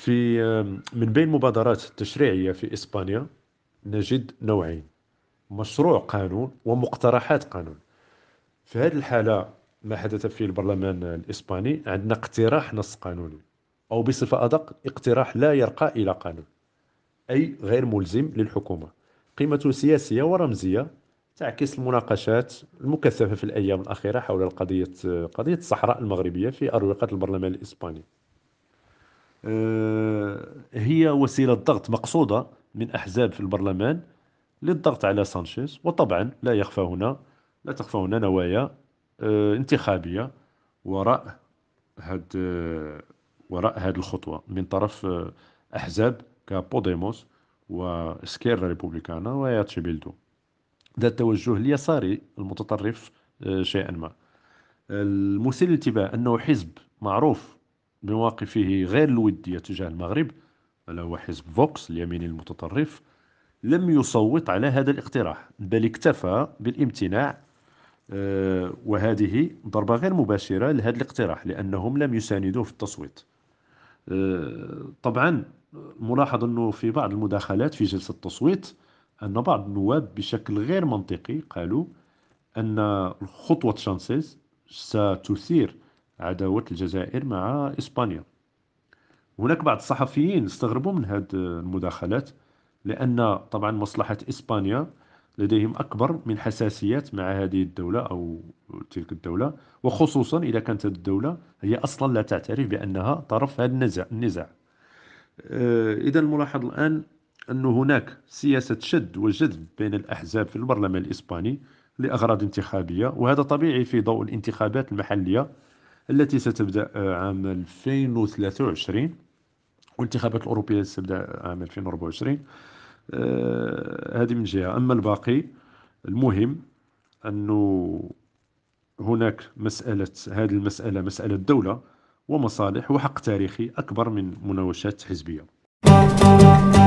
في من بين المبادرات التشريعية في إسبانيا نجد نوعين مشروع قانون ومقترحات قانون في هذه الحالة ما حدث في البرلمان الإسباني عندنا اقتراح نص قانوني أو بصفة أدق اقتراح لا يرقى إلى قانون أي غير ملزم للحكومة قيمته سياسية ورمزية تعكس المناقشات المكثفة في الأيام الأخيرة حول قضية قضية الصحراء المغربية في أروقة البرلمان الإسباني آه، هي وسيلة ضغط مقصودة من أحزاب في البرلمان للضغط على سانشيز وطبعا لا يخفى هنا لا تخفى هنا نوايا آه، انتخابية وراء هاد آه، وراء هاد الخطوة من طرف أحزاب كبوديموس وإسكيرا ريبوبليكانا وياتشي بيلدو ذات التوجه اليساري المتطرف شيئا ما المثير للانتباه أنه حزب معروف بمواقفه غير الودية تجاه المغرب ألا هو حزب فوكس اليميني المتطرف لم يصوت على هذا الاقتراح بل اكتفى بالامتناع آه، وهذه ضربة غير مباشرة لهذا الاقتراح لأنهم لم يساندوه في التصويت آه، طبعا ملاحظ أنه في بعض المداخلات في جلسة التصويت أن بعض النواب بشكل غير منطقي قالوا أن خطوة شانسيز ستثير عداوة الجزائر مع إسبانيا هناك بعض الصحفيين استغربوا من هذه المداخلات لأن طبعا مصلحة إسبانيا لديهم أكبر من حساسيات مع هذه الدولة أو تلك الدولة وخصوصا إذا كانت الدولة هي أصلا لا تعترف بأنها طرف هذا النزاع, النزاع. آه، إذا الملاحظ الآن أن هناك سياسة شد وجذب بين الأحزاب في البرلمان الإسباني لأغراض انتخابية وهذا طبيعي في ضوء الانتخابات المحلية التي ستبدأ آه, عام 2023 والانتخابات الأوروبية ستبدأ عام 2024 آه, هذه من جهة أما الباقي المهم أنه هناك مسألة هذه المسألة مسألة دولة ومصالح وحق تاريخي أكبر من مناوشات حزبية